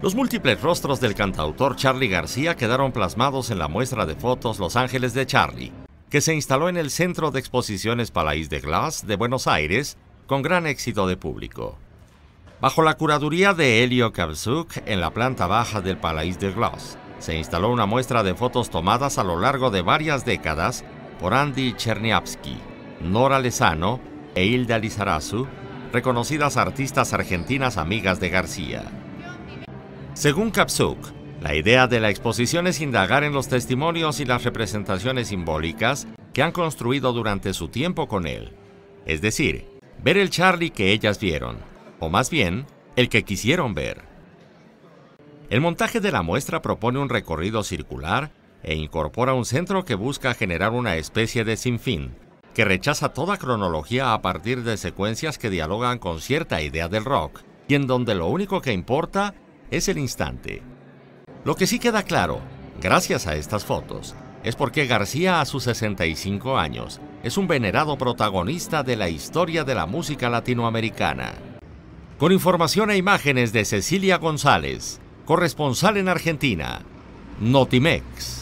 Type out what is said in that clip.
Los múltiples rostros del cantautor Charlie García quedaron plasmados en la muestra de fotos Los Ángeles de Charlie, que se instaló en el Centro de Exposiciones Palais de Glass de Buenos Aires con gran éxito de público. Bajo la curaduría de Helio Kavzuk, en la planta baja del Palais de Glass, se instaló una muestra de fotos tomadas a lo largo de varias décadas por Andy Cherniavsky, Nora Lezano e Hilda Lizarazu, reconocidas artistas argentinas amigas de García. Según Kapsuk, la idea de la exposición es indagar en los testimonios y las representaciones simbólicas que han construido durante su tiempo con él, es decir, ver el Charlie que ellas vieron, o más bien, el que quisieron ver. El montaje de la muestra propone un recorrido circular e incorpora un centro que busca generar una especie de sinfín, que rechaza toda cronología a partir de secuencias que dialogan con cierta idea del rock, y en donde lo único que importa es el instante. Lo que sí queda claro, gracias a estas fotos, es porque García a sus 65 años es un venerado protagonista de la historia de la música latinoamericana. Con información e imágenes de Cecilia González, corresponsal en Argentina, Notimex.